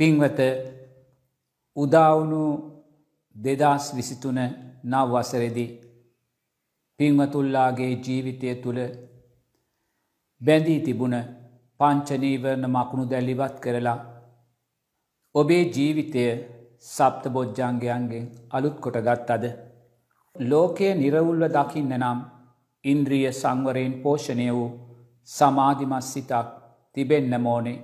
පින්වත උදාවුණු දෙදස් විසිතුන නව වසරෙදි පින්වතුල්ලාගේ ජීවිතය තුළ බැඳී තිබුණ පංචනීවරණ මකුණු දැල්ලිවත් කරලා ඔබේ ජීවිතය සප්ත බොජ්ජංගයන්ගෙන් අලුත් කොටගත් අද ලෝකය නිරවුල්ව දකින්න නම් ඉන්ද්‍රිය සංවරයෙන් පෝෂණය වූ සමාධිමස් සිතක් තිබෙන්න මෝනේ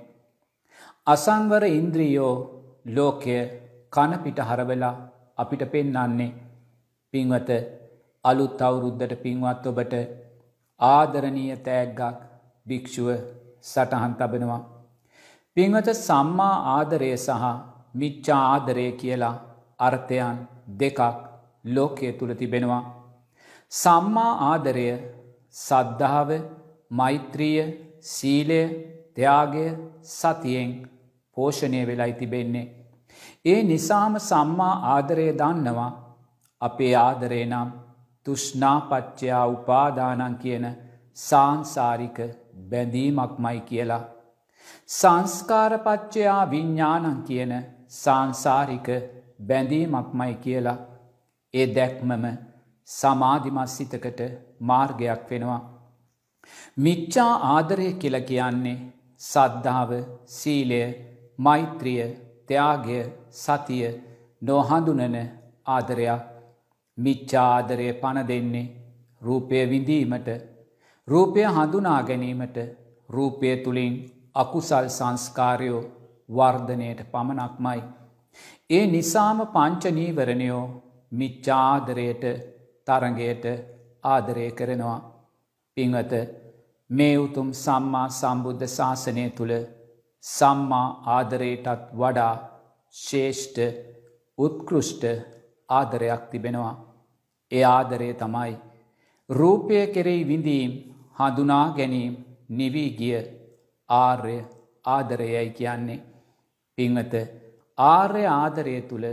අසංවර ඉන්ද්‍රීයෝ ලෝකය කනපිට හරවෙලා අපිට පෙන්නන්නේ පින්වත අලුත් අවුරුද්ධට පින්වත් ඔබට ආදරණීය තෑග්ගක් භික්‍ෂුව සටහන් තබෙනවා. පින්වත සම්මා ආදරය සහ මිච්චා ආදරය කියලා අර්ථයන් දෙකක් ලෝකය තුළ තිබෙනවා. සම්මා ආදරය සද්ධාව මෛත්‍රීය සීලය ත්‍යයාගේ සතියෙන් පෝෂණය වෙලයි තිබෙන්නේ. ඒ නිසාම සම්මා ආදරය දන්නවා අපේ ආදරේ නම් තුෂ්නාපච්චයා උපාදානන් කියන සාංසාරික බැඳීමක්මයි කියලා. සංස්කාරපච්චයා විඤ්ඥානන් කියන සංසාරික බැඳීමක්මයි කියලා. ඒ දැක්මම සමාධිමස්සිතකට මාර්ගයක් වෙනවා. මිච්චා ආදරය කියල කියන්නේ සද්ධාව සීලය මෛත්‍රිය ත්‍යාගය සතිය නොහඳුනන ආදරයක් මිච්චාදරය පණ දෙන්නේ රූපය විඳීමට රූපය හඳුනා ගැනීමට රූපය තුළින් අකුසල් සංස්කාරයෝ වර්ධනයට පමණක්මයි. ඒ නිසාම පංචනීවරණයෝ මිච්චාදරයට තරගයට ආදරය කරනවා. පිංවත මේ උතුම් සම්මා සම්බුද්ධ ශාසනය තුළ සම්මා ආදරයටත් වඩා ශේෂ්ඨ උත්කෘෂ්ට ආදරයක් තිබෙනවා. ඒ ආදරය තමයි. රූපය කෙරෙයි විඳීම් හඳුනා ගැනීම් නිවී ගිය ආර්ය ආදරයයි කියන්නේ. පිංවත ආර්ය ආදරය තුළ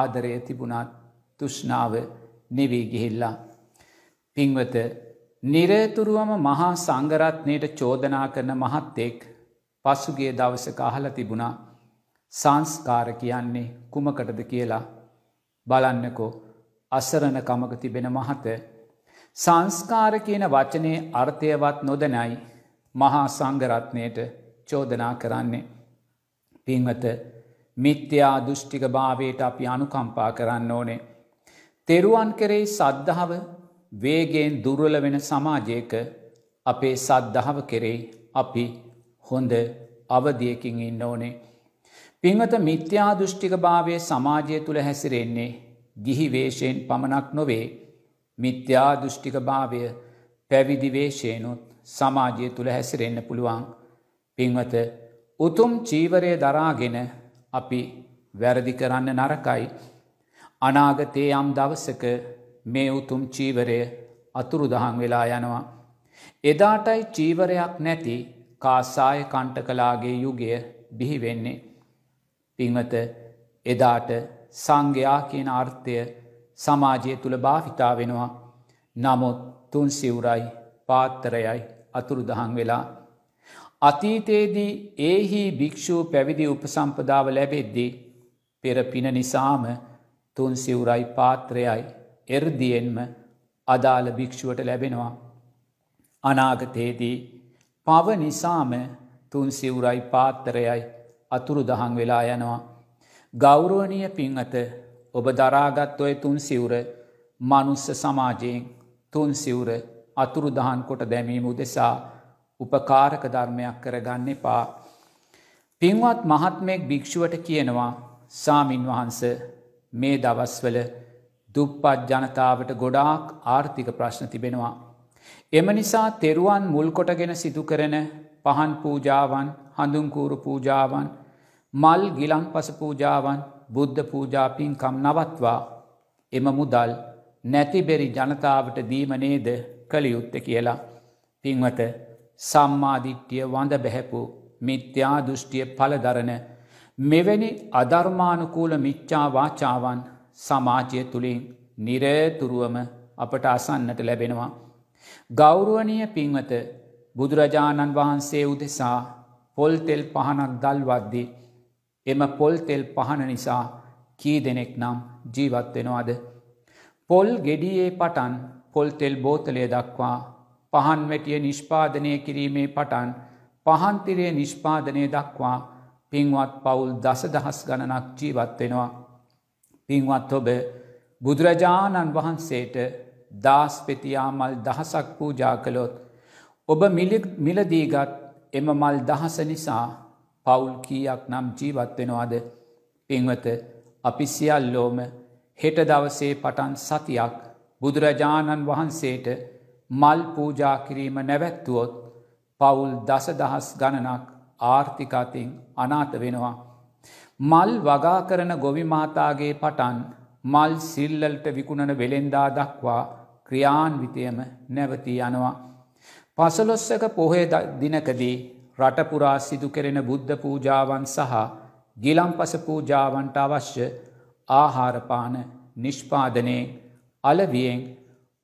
ආදරය තිබුණත් තුෂ්නාව නෙවී ගිහිල්ලා. පිංවත නිරේතුරුවම මහා සංගරත්නයට චෝදනා කරන මහත්තෙක් පසුගේ දවසක අහල තිබුණා සංස්කාර කියන්නේ කුමකටද කියලා බලන්නකෝ අසරණකමක තිබෙන මහත සංස්කාර කියන වචනය අර්ථයවත් නොදනයි මහා සංගරත්නයට චෝදනා කරන්නේ. පින්වත මිත්‍යා දෘෂ්ටික භාවයට අපි අනුකම්පා කරන්න ඕනේ. තෙරුවන් කෙරෙයි සද්ධාව වේගෙන් දුර්වල වෙන සමාජයක අපේ සද්ධාව කෙරෙයි අපි හොඳ අවධියකින් ඉන්න ඕනේ. පින්වත මිත්‍යාදෘෂ්ටික භාවය සමාජය තුළ හැසිරෙන්නේ ගිහිවේශයෙන් පමණක් නොවේ මිත්‍යාදෘෂ්ටික භාවය පැවිදිවේශයනුත් සමාජය තුළ හැසිරෙන්න්න පුළුවන් පින්වත උතුම් චීවරය දරාගෙන අපි වැරදි කරන්න නරකයි අනාගතයේ යම් දවසක මේ උතුම් චීවරය අතුරුදහන් වෙලා යනවා. එදාටයි චීවරයක් නැති කාසාය කණ්ටකලාගේ යුගය බිහිවෙන්නේ. පිංවත එදාට සංඝයා කියන අර්ථය සමාජය තුළ භාවිතා වෙනවා නමුත් තුන් සිවුරයි පාත්තරයයි අතුරුදහන් වෙලා. අතීතයේදී ඒහි භික්‍ෂූ පැවිදි උපසම්පදාව ලැබෙද්දී පෙරපින නිසාම තුන් සිවුරයි පාත්‍රයයි එර්දියෙන්ම අදාළ භික්‍ෂුවට ලැබෙනවා. අනාගතයේදී පව නිසාම තුන් සිවුරයි පාත්තරයයි අතුරු දහන් වෙලා යනවා. ගෞරුවනය පින් අත ඔබ දරාගත්වය තුන් සිවුර මනුස්ස සමාජයෙන් තුන් සිවුර අතුරු දහන් කොට දැමීම උදෙසා උපකාරක ධර්මයක් කරගන්න එපා. පින්වත් මහත්මෙක් භික්‍ෂුවට කියනවා සාමීන් වහන්ස මේ දවස්වල දුප්පත් ජනතාවට ගොඩාක් ආර්ථික ප්‍රශ්න තිබෙනවා. එම නිසා තෙරුවන් මුල්කොටගෙන සිදුකරන පහන් පූජාවන් හඳුන්කූරු පූජාවන් මල් ගිලන් පස පූජාවන් බුද්ධ පූජාපින්කම් නවත්වා එම මුදල් නැතිබෙරි ජනතාවට දීමනේද කළයුත්ත කියලා. පින්වත සම්මාධිට්්‍යිය වඳ බැහැපු මිත්‍යා දෘෂ්ටිය පලදරන මෙවැනි අධර්මානුකූල මිච්චාවාචාවන් සමාජය තුළින් නිරතුරුවම අපට අසන්නට ලැබෙනවා. ගෞරුවනය පින්වත බුදුරජාණන් වහන්සේ උදෙසා පොල් තෙල් පහනක් දල්වද්දී එම පොල් තෙල් පහන නිසා කී දෙනෙක් නම් ජීවත්වෙනවාද. පොල් ගෙඩියේ පටන් පොල් තෙල් බෝතලය දක්වා පහන් වැටිය නිෂ්පාදනය කිරීමේ පටන් පහන්තිරය නිෂ්පාදනය දක්වා පින්වත් පවුල් දස දහස් ගණනක් ජීවත්වෙනවා. පින්වත් ඔබ බුදුරජාණන් වහන්සේට දාස් පෙතියාමල් දහසක් පූජා කළොත් ඔබ මිලදීගත් එම මල් දහස නිසා පවුල් කීයක් නම් ජීවත් වෙනවාද පින්වත අපි සියල්ලෝම හෙට දවසේ පටන් සතියක් බුදුරජාණන් වහන්සේට මල් පූජා කිරීම නැවැත්තුවොත් පවුල් දසදහස් ගණනක් ආර්ථිකතින් අනාත වෙනවා. මල් වගා කරන ගොවිමාතාගේ පටන් මල් සිල්ලල්ට විකුණන වෙළෙන්දා දක්වා ක්‍රියාන්විතයම නැවතී යනවා. පසලොස්සක පොහේ දිනකදී රටපුරා සිදු කෙරෙන බුද්ධ පූජාවන් සහ ගිලම්පස පූජාවන්ට අවශ්‍ය ආහාරපාන නිෂ්පාදනයෙන් අලවියෙන්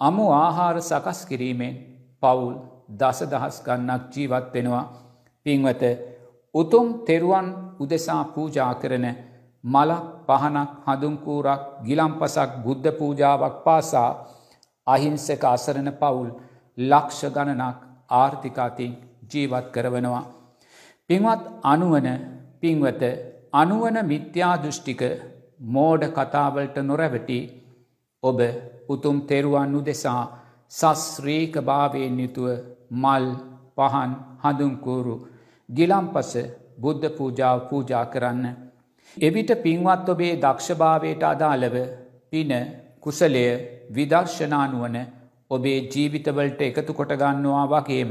අමු ආහාර සකස් කිරීමෙන් පවුල් දස දහස්ගන්නක් ජීවත්වෙනවා පින්වත උතුම් තෙරුවන් උදෙසා පූජා කරන මලක් පහනක් හඳුන්කූරක් ගිලම්පසක් බුද්ධ පූජාවක් පාසා අහිංසක අසරණ පවුල් ලක්ෂ ගණනක් ආර්ථිකාතින් ජීවත් කරවනවා. පින්වත් අනුවන පින්වත අනුවන මිත්‍යා දෘෂ්ටික මෝඩ කතාවලට නොරැවටි ඔබ උතුම් තෙරුවන්නු දෙසා සස්්‍රීක භාවයෙන් යුතුව මල් පහන් හඳුන්කූරු ගිලම්පස බුද්ධ පූජාව පූජා කරන්න. එවිට පින්වත් ඔබේ දක්ෂභාවයට අදාළව පින කුසලය විදර්ශනානුවන ඔබේ ජීවිතවලට එකතු කොටගන්නවා වගේම.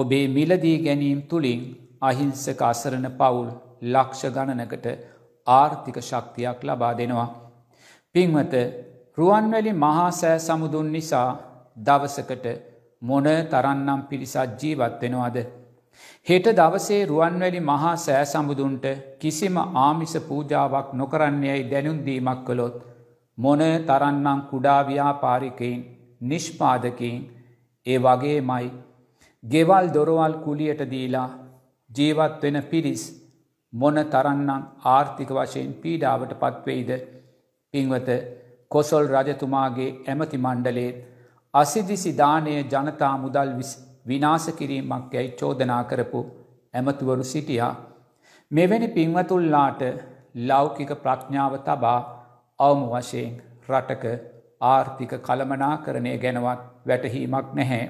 ඔබේ මිලදී ගැනීම් තුළින් අහිංසක අසරණ පවුල් ලක්ෂ ගණනකට ආර්ථික ශක්තියක් ලබා දෙනවා. පින්වත රුවන්වැලි මහාසෑ සමුදුන් නිසා දවසකට මොන තරන්නම් පිරිසත් ජීවත්වෙනවාද. හෙට දවසේ රුවන්වැලි මහා සෑ සමුදුන්ට කිසිම ආමිස පූජාවක් නොකරන්නේයයි දැනුන්දීමක් කළොත්. මොන තරන්නම් කුඩා ව්‍යාපාරිකයින් නිෂ්පාදකින් ඒ වගේ මයි. ගෙවල් දොරවල් කුලියට දීලා ජීවත් වෙන පිරිස් මොන තරන්නම් ආර්ථික වශයෙන් පීඩාවට පත්වෙයිද පින්වත කොසොල් රජතුමාගේ ඇමති මණ්ඩලේත් අසිදිසිධානය ජනතා මුදල් විනාස කිරීමක් යැයි චෝදනා කරපු ඇමතුවරු සිටියා. මෙවැනි පින්වතුල්ලාට ලෞකික ප්‍රඥාව තබා අවම වශයෙන් රටක ආර්ථික කළමනා කරණය ගැනවත් වැටහීමක් නැහැ.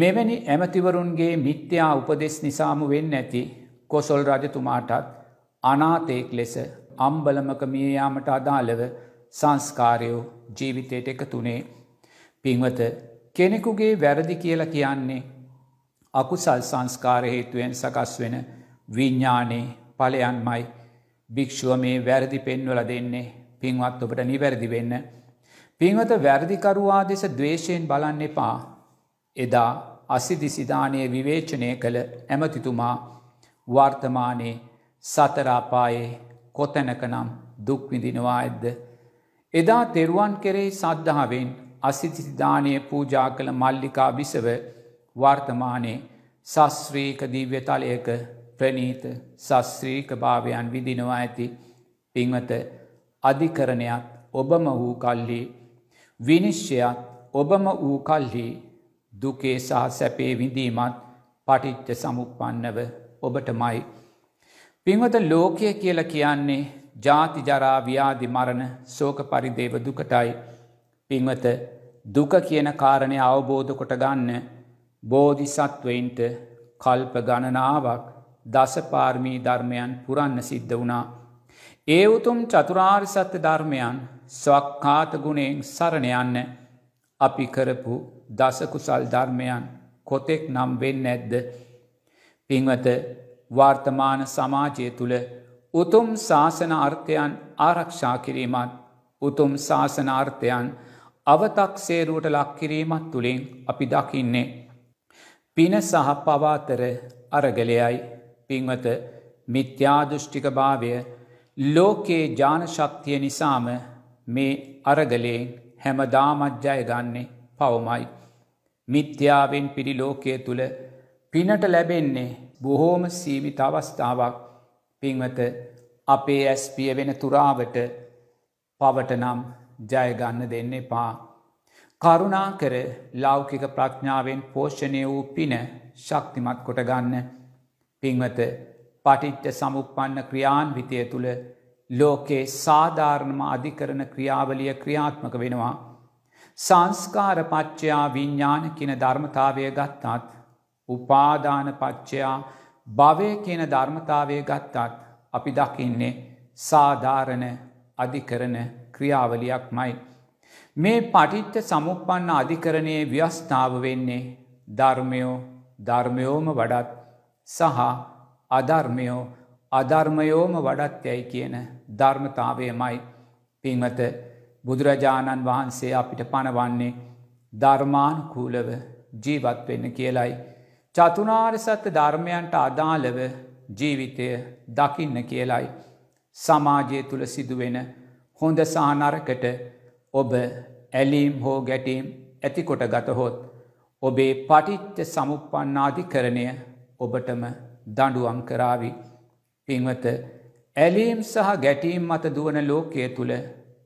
මෙවැනි ඇමතිවරුන්ගේ මිත්‍යා උපදෙස් නිසාම වෙන්න ඇති කොසොල් රජතුමාටත් අනාතයෙක් ලෙස අම්බලමක මියයාමට අදාළව සංස්කාරයෝ ජීවිතයට එක තුනේ පින්වත කෙනෙකුගේ වැරදි කියල කියන්නේ අකුසල් සංස්කාර හේතුවෙන් සකස් වෙන විඤ්ඥානයේ පලයන්මයි භික්‍ෂුව මේ වැරදි පෙන්වල දෙන්නේ පින්වත් ඔබට නිවැරදි වෙන්න. පින්වත වැරදිකරුවා දෙස දවේශයෙන් බලන්න එපා. එදා අසිදිසිධානය විවේචනය කළ ඇමතිතුමා වර්තමානයේ සතරාපායේ කොතැනකනම් දුක්විඳිනවා ඇද්ද. එදා තෙරුවන් කෙරෙහි සද්ධාවෙන් අසිතිධානය පූජා කළ මල්ලිකා බිසව වර්තමානයේ සස්්‍රීක දිව්‍යතලයක ප්‍රනීත සස්්‍රීක භාවයන් විදිනවා ඇති පින්වත අධිකරණයක් ඔබම වූ කල්හි විනිශ්්‍යයත් ඔබම වූ කල්හි දුකේ සහ සැපේ විඳීමත් පටිච්ච සමුපන්නව ඔබටමයි. පින්වත ලෝකය කියල කියන්නේ ජාතිජරා ව්‍යාධි මරණ සෝක පරිදේව දුකටයි පින්වත දුක කියන කාරණය අවබෝධ කොට ගන්න බෝධි සත්වයින්ට කල්ප ගණනාවක් දසපාර්මී ධර්මයන් පුරන්න සිද්ධ වනාා ඒ උතුම් චතුරාර් සත්‍ය ධර්මයන් ස්වක්කාත ගුණයෙන් සරණයන්න අපි කරපු දසකුසල් ධර්මයන් කොතෙක් නම් වෙන්න ඇද්ද. පිංවත වර්තමාන සමාජය තුළ උතුම් ශාසන අර්ථයන් ආරක්ෂා කිරීමත් උතුම් ශාසනාර්ථයන් අවතක්සේරුවට ලක්කිරීමත් තුළින් අපි දකින්නේ. පින සහ පවාතර අරගලයයි පිංවත මිත්‍යාදෘෂ්ටික භාවය ලෝකයේ ජානශක්තිය නිසාම මේ අරගලයෙන් හැමදාමජ්ජය ගන්නේ පවමයි. මිත්‍යාවෙන් පිරි ලෝකය තුළ පිනට ලැබෙන්නේ බොහෝම සීවිත අවස්ථාවක් පින්වත අපේ ඇස්පිය වෙන තුරාවට පවටනම් ජයගන්න දෙන්න පා. කරුණා කර ලෞකික ප්‍රඥාවෙන් පෝෂණය වූ පින ශක්තිමත් කොටගන්න පින්වත පටිච්ච සමුපන්න ක්‍රියාන්විතය තුළ ලෝකේ සාධාරණම අධිකරන ක්‍රියාවලිය ක්‍රියාත්මක වෙනවා. සංස්කාරපච්චයා විඤ්ඥාන කියන ධර්මතාවය ගත්තාත් උපාධානපච්චයා භවය කියන ධර්මතාවය ගත්තාත් අපි දකින්නේ සාධාරණ අධිකරන ක්‍රියාවලියක් මයි. මේ පටිච්ච සමුපන්න අධිකරණය ව්‍යස්ථාව වෙන්නේ ධර්මයෝ ධර්මයෝම වඩත් සහ අධර්මයෝ අධර්මයෝම වඩත්යැයි කියන ධර්මතාවයමයි පින්වත බුදුරජාණන් වහන්සේ අපිට පණවන්නේ ධර්මාන්කූලව ජීවත් වෙන්න කියලයි. චතුනාර් සත්‍ය ධර්මයන්ට අදාළව ජීවිතය දකින්න කියලයි. සමාජය තුළ සිදුවෙන හොඳ සානරකට ඔබ ඇලීම් හෝ ගැටීම් ඇතිකොට ගතහොත් ඔබේ පටිච්ච සමුපන්නාධිකරණය ඔබටම දඩුවම් කරාවි. පින්වත ඇලීම් සහ ගැටීම් මත දුවන ලෝකය තුළ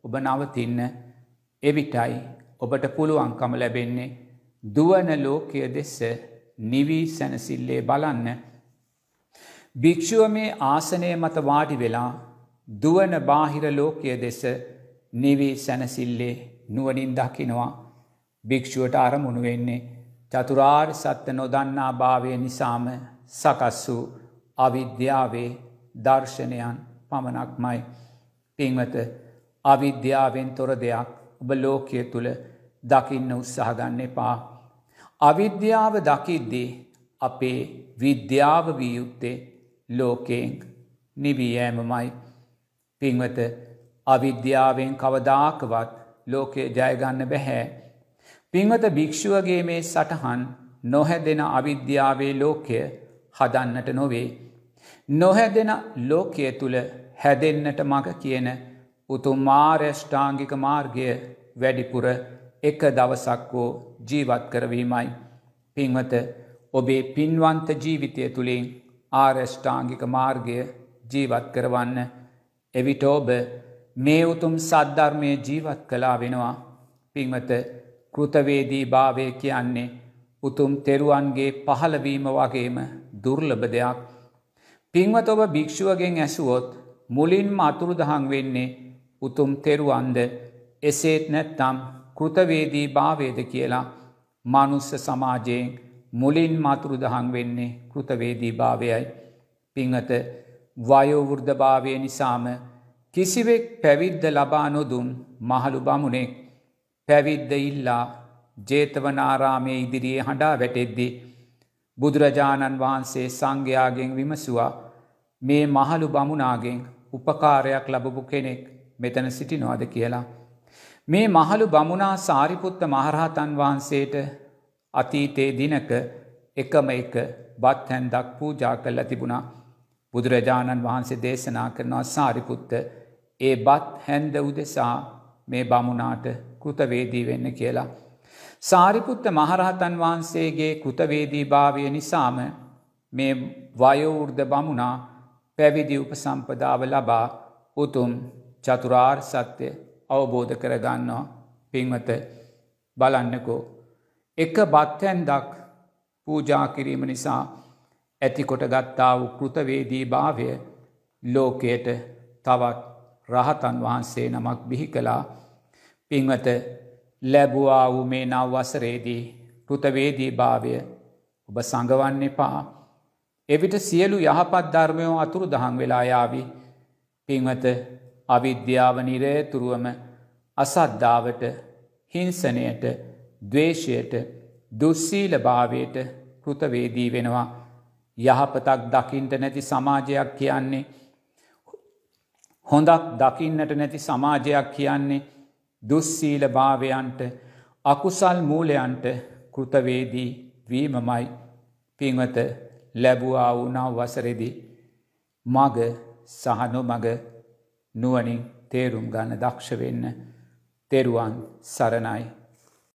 ඔබ නවතින්න එවිටයි ඔබට පුළුවන්කම ලැබෙන්නේ දුවන ලෝකය දෙස්ස නිවී සැනසිල්ලේ බලන්න. භික්‍ෂුව මේ ආසනය මත වාඩි වෙලා දුවන බාහිර ලෝකය දෙස නිවී සැනසිල්ලේ නුවනින් දකිනවා භික්‍ෂුවට අරමුණු වෙන්නේ චතුරාර් සත්‍ය නොදන්නා භාවය නිසාම සකස් වූ අවිද්‍යාවේ දර්ශනයන් පමණක්මයි. පින්වත අවිද්‍යාවෙන් තොර දෙයක් ඔබ ලෝකය තුළ දකින්න උත්සාහගන්න එපා. අවිද්‍යාව දකිද්දී අපේ විද්‍යාව වීයුත්තේ ලෝකයෙන් නිවීයෑමමයි පින්වත අවිද්‍යාවෙන් කවදාකවත් ලෝකය ජයගන්න බැහැ. පින්වත භික්‍ෂුවගේ මේ සටහන් නොහැදෙන අවිද්‍යාවේ ලෝකය හදන්නට නොවේ. නොහැදෙන ලෝකය තුළ හැදෙන්න්නට මග කියන උතුමාර්යෂ්ඨාංගික මාර්ගය වැඩිපුර එක දවසක් වෝ ජීවත් කරවීමයි. පින්වත ඔබේ පින්වන්ත ජීවිතය තුළින් ආර්ෂ්ඨාංගික මාර්ගය ජීවත් කරවන්න එවිට ඔබ මේ උතුම් සද්ධර්මය ජීවත් කලා වෙනවා පින්වත කෘතවේදී භාවය කියන්නේ උතුම් තෙරුවන්ගේ පහළවීම වගේම දුර්ලභ දෙයක්. පින්වත් ඔබ භික්‍ෂුවගෙන් ඇසුවොත් මුලින්ම අතුරුදහන් වෙන්නේ උතුම් තෙරුවන්ද එසේත් නැත්තම් කෘතවේදී භාවේද කියලා මනුස්ස සමාජයෙන් මුලින් මතුරුදහන් වෙන්නේ කෘතවේදී භාවයයි. පිංහත වයෝවෘද්ධභාවය නිසාම කිසිවෙක් පැවිද්ද ලබා නොදුන් මහළු බමුණෙක් පැවිද්ද ඉල්ලා ජේතවනාරාමය ඉදිරියේ හඬා වැටෙද්දී බුදුරජාණන් වහන්සේ සංඝයාගෙන් විමසුවා මේ මහළු බමුණාගෙන් උපකාරයක් ලබපු කෙනෙක් මෙතන සිටිනවාද කියලා. මේ මහළු බමුණා සාරිපුත්ත මහරහතන් වහන්සේට අතීතේ දිනක එකම එක බත්හැන්දක් පූජා කල්ල තිබුණා බුදුරජාණන් වහන්සේ දේශනා කරනවා සාරිපුත්ත ඒ බත් හැන්ද උදෙසා මේ බමුණාට කෘතවේදී වෙන්න කියලා. සාරිපුත්ත මහරහතන් වහන්සේගේ කෘතවේදී භාවය නිසාම මේ වයවෘර්ධ බමුණා පැවිදි උපසම්පදාව ලබා උතුම් චතුරාර් සත්‍යය අවබෝධ කරගන්නවා පින්වත බලන්නකෝ. එක බත්හැන්දක් පූජාකිරීම නිසා ඇතිකොට ගත්තා වූ කෘතවේදී භාවය ලෝකයට තවත් රහතන් වහන්සේ නමක් බිහි කලා පින්වත ලැබුවා වූ මේ නව වසරේදී පෘතවේදී භාවය ඔබ සඟවන්න එපා. එවිට සියලු යහපත් ධර්මයෝ අතුරු දහන් වෙලායාවි පින්වත අවිද්‍යාව නිරේතුරුවම අසද්ධාවට හිංසනයට දවේශයට දුස්සීල භාවයට කෘතවේදී වෙනවා. යහපතක් දකිින්ට නැති සමාජයක් කියන්නේ. හොඳක් දකින්නට නැති සමාජයක් කියන්නේ දුස්සීල භාවයන්ට අකුසල් මූලයන්ට කෘතවේදී වීමමයි පිංවත ලැබුවා වුණාව වසරෙදි මග සහනු මග නුවනින් තේරුම් ගන්න දක්ෂවෙන්න තෙරුවන් සරණයි